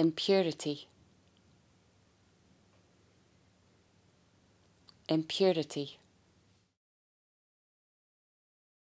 impurity, impurity.